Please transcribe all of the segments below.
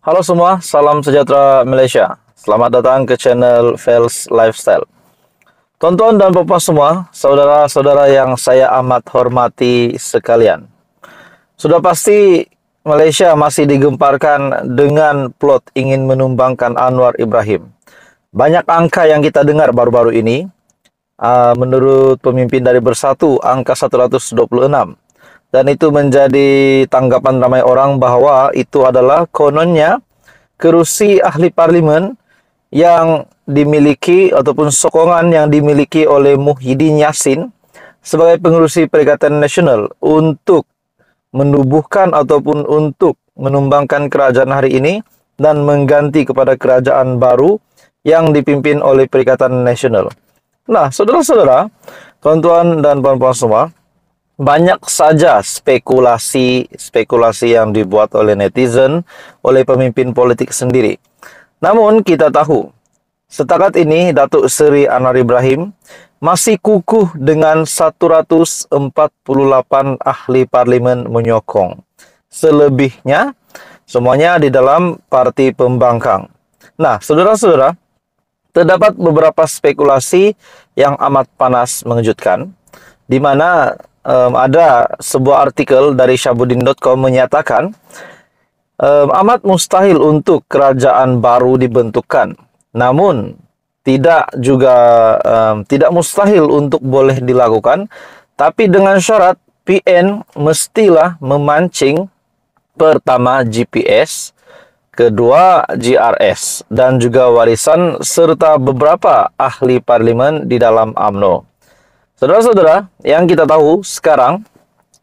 Halo semua, salam sejahtera Malaysia. Selamat datang ke channel Fels Lifestyle. Tonton dan Bapak semua, saudara-saudara yang saya amat hormati sekalian. Sudah pasti Malaysia masih digemparkan dengan plot ingin menumbangkan Anwar Ibrahim. Banyak angka yang kita dengar baru-baru ini. Ah, menurut pemimpin dari Bersatu, angka 126. Dan itu menjadi tanggapan ramai orang bahwa itu adalah kononnya kerusi ahli parlimen yang dimiliki ataupun sokongan yang dimiliki oleh Muhyiddin Yassin sebagai pengurusi Perikatan Nasional untuk menubuhkan ataupun untuk menumbangkan kerajaan hari ini dan mengganti kepada kerajaan baru yang dipimpin oleh Perikatan Nasional. Nah, saudara-saudara, tuan-tuan dan puan-puan semua, banyak saja spekulasi-spekulasi yang dibuat oleh netizen, oleh pemimpin politik sendiri namun kita tahu, setakat ini Datuk Seri Anwar Ibrahim masih kukuh dengan 148 ahli parlimen menyokong. Selebihnya, semuanya di dalam parti pembangkang. Nah, saudara-saudara, terdapat beberapa spekulasi yang amat panas mengejutkan, di mana um, ada sebuah artikel dari syabudin.com menyatakan eh, amat mustahil untuk kerajaan baru dibentukkan. Namun tidak juga eh, tidak mustahil untuk boleh dilakukan, tapi dengan syarat PN mestilah memancing pertama GPS, kedua GRS dan juga warisan serta beberapa ahli parlimen di dalam AMNO. Saudara-saudara, yang kita tahu sekarang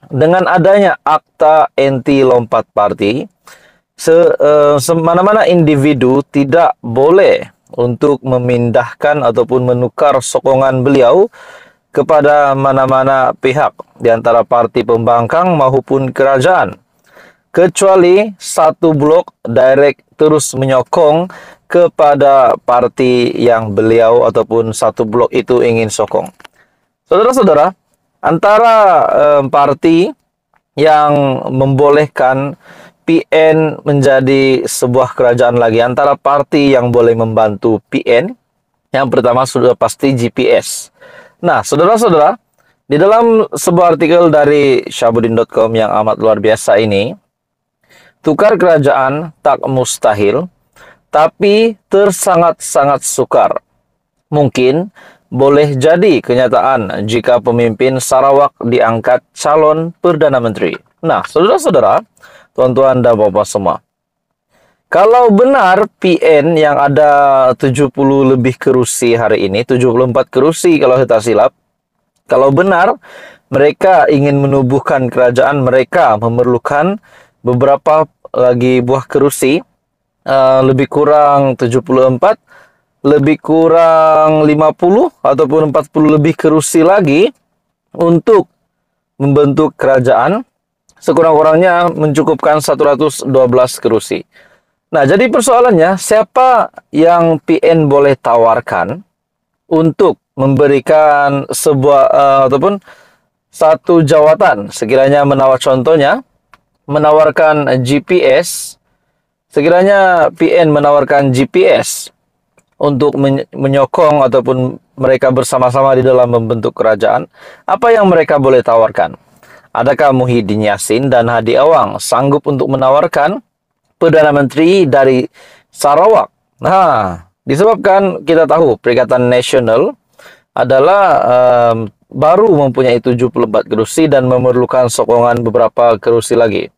dengan adanya akta anti lompat parti, se eh, semana-mana individu tidak boleh untuk memindahkan ataupun menukar sokongan beliau kepada mana-mana pihak di antara parti pembangkang maupun kerajaan kecuali satu blok direct terus menyokong kepada parti yang beliau ataupun satu blok itu ingin sokong. Saudara-saudara, antara eh, parti yang membolehkan PN menjadi sebuah kerajaan lagi antara parti yang boleh membantu PN yang pertama sudah pasti GPS. Nah, saudara-saudara, di dalam sebuah artikel dari syabudin.com yang amat luar biasa ini, tukar kerajaan tak mustahil, tapi tersangat-sangat sukar. Mungkin boleh jadi kenyataan jika pemimpin Sarawak diangkat calon Perdana Menteri. Nah, saudara-saudara, tuan-tuan dan bapak semua. Kalau benar PN yang ada 70 lebih kerusi hari ini, 74 kerusi kalau kita silap. Kalau benar mereka ingin menubuhkan kerajaan mereka memerlukan beberapa lagi buah kerusi uh, lebih kurang 74 lebih kurang 50 ataupun 40 lebih kerusi lagi untuk membentuk kerajaan sekurang-kurangnya mencukupkan 112 kerusi. Nah, jadi persoalannya siapa yang PN boleh tawarkan untuk memberikan sebuah uh, ataupun satu jawatan sekiranya menawar contohnya menawarkan GPS sekiranya PN menawarkan GPS untuk menyokong ataupun mereka bersama-sama di dalam membentuk kerajaan apa yang mereka boleh tawarkan Adakah Muhyiddin Yassin dan Hadi Awang sanggup untuk menawarkan Perdana Menteri dari Sarawak? Nah, disebabkan kita tahu Perikatan Nasional adalah um, baru mempunyai 74 kerusi dan memerlukan sokongan beberapa kerusi lagi.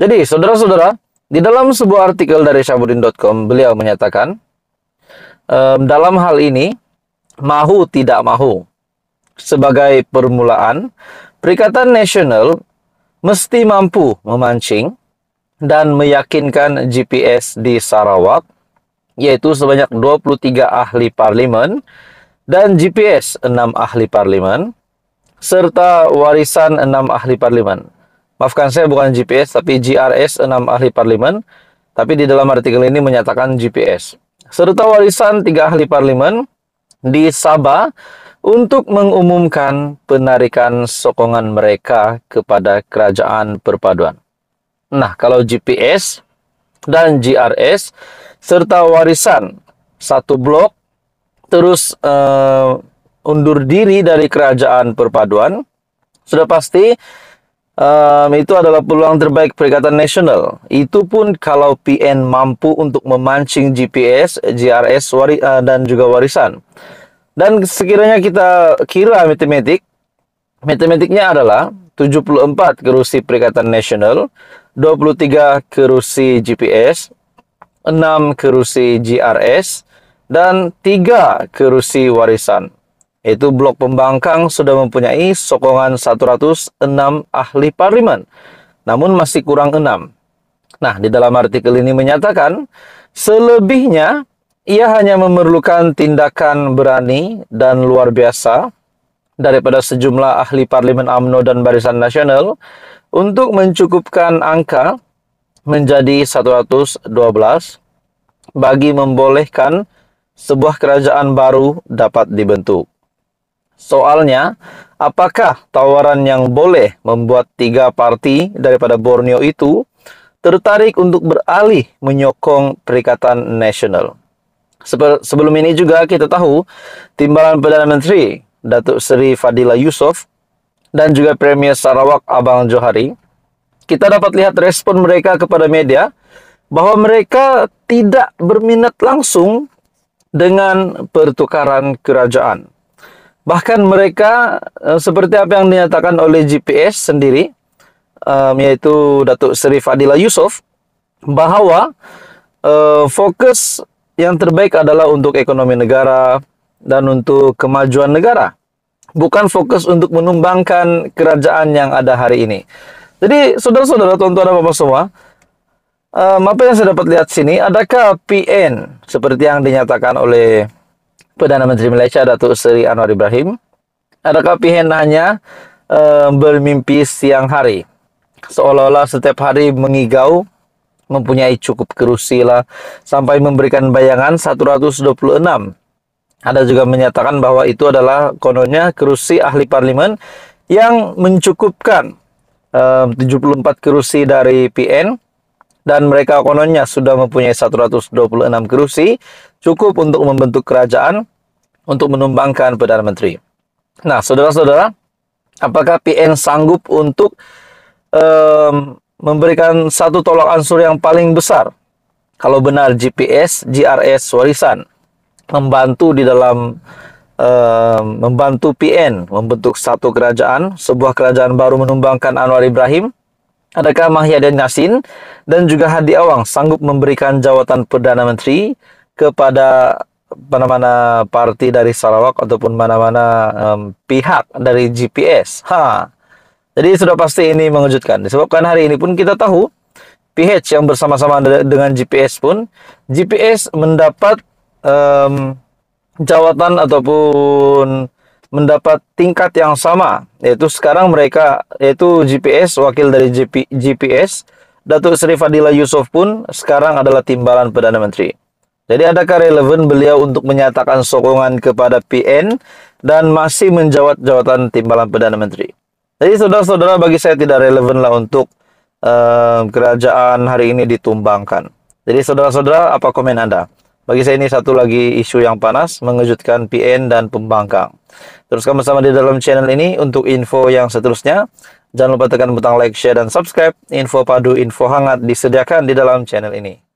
Jadi, saudara-saudara, di dalam sebuah artikel dari syabudin.com, beliau menyatakan, um, dalam hal ini, mahu tidak mahu, sebagai permulaan, Perikatan Nasional mesti mampu memancing dan meyakinkan GPS di Sarawak, yaitu sebanyak 23 ahli parlimen dan GPS 6 ahli parlimen, serta warisan 6 ahli parlimen. Maafkan saya bukan GPS, tapi GRS 6 ahli parlimen, tapi di dalam artikel ini menyatakan GPS. Serta warisan 3 ahli parlimen di Sabah, untuk mengumumkan penarikan sokongan mereka kepada kerajaan perpaduan. Nah, kalau GPS dan GRS serta warisan satu blok terus uh, undur diri dari kerajaan perpaduan, sudah pasti um, itu adalah peluang terbaik Perikatan Nasional. Itu pun kalau PN mampu untuk memancing GPS, GRS wari, uh, dan juga warisan. Dan sekiranya kita kira matematik, matematiknya adalah 74 kerusi Perikatan Nasional, 23 kerusi GPS, 6 kerusi GRS, dan 3 kerusi warisan. Itu blok pembangkang sudah mempunyai sokongan 106 ahli parlimen, namun masih kurang 6. Nah, di dalam artikel ini menyatakan, selebihnya ia hanya memerlukan tindakan berani dan luar biasa daripada sejumlah ahli parlimen AMNO dan Barisan Nasional untuk mencukupkan angka menjadi 112 bagi membolehkan sebuah kerajaan baru dapat dibentuk. Soalnya, apakah tawaran yang boleh membuat tiga parti daripada Borneo itu tertarik untuk beralih menyokong Perikatan Nasional? Sebelum ini juga kita tahu timbalan Perdana Menteri Datuk Seri Fadila Yusof dan juga Premier Sarawak Abang Johari, kita dapat lihat respon mereka kepada media bahwa mereka tidak berminat langsung dengan pertukaran kerajaan. Bahkan mereka eh, seperti apa yang dinyatakan oleh GPS sendiri, eh, yaitu Datuk Seri Fadila Yusof, bahwa uh, fokus yang terbaik adalah untuk ekonomi negara dan untuk kemajuan negara. Bukan fokus untuk menumbangkan kerajaan yang ada hari ini. Jadi, saudara-saudara, tuan-tuan dan bapak semua, um, apa yang saya dapat lihat sini, adakah PN seperti yang dinyatakan oleh Perdana Menteri Malaysia Datuk Seri Anwar Ibrahim? Adakah PN hanya um, bermimpi siang hari? Seolah-olah setiap hari mengigau mempunyai cukup kerusi lah sampai memberikan bayangan 126. Ada juga menyatakan bahwa itu adalah kononnya kerusi ahli parlimen yang mencukupkan 74 eh, kerusi dari PN dan mereka kononnya sudah mempunyai 126 kerusi cukup untuk membentuk kerajaan untuk menumbangkan Perdana Menteri. Nah, saudara-saudara, apakah PN sanggup untuk um, memberikan satu tolak ansur yang paling besar. Kalau benar GPS, GRS warisan membantu di dalam uh, membantu PN membentuk satu kerajaan, sebuah kerajaan baru menumbangkan Anwar Ibrahim. Adakah Mahyadin Nasin dan juga Hadi Awang sanggup memberikan jawatan Perdana Menteri kepada mana-mana parti dari Sarawak ataupun mana-mana um, pihak dari GPS? Ha, jadi sudah pasti ini mengejutkan. Disebabkan hari ini pun kita tahu PH yang bersama-sama dengan GPS pun GPS mendapat um, jawatan ataupun mendapat tingkat yang sama yaitu sekarang mereka yaitu GPS wakil dari GP, GPS Datuk Seri Fadila Yusuf pun sekarang adalah timbalan Perdana Menteri. Jadi adakah relevan beliau untuk menyatakan sokongan kepada PN dan masih menjawat jawatan timbalan Perdana Menteri? Jadi saudara-saudara bagi saya tidak relevan lah untuk uh, kerajaan hari ini ditumbangkan. Jadi saudara-saudara apa komen Anda? Bagi saya ini satu lagi isu yang panas mengejutkan PN dan pembangkang. Teruskan bersama di dalam channel ini untuk info yang seterusnya. Jangan lupa tekan butang like, share, dan subscribe. Info padu, info hangat disediakan di dalam channel ini.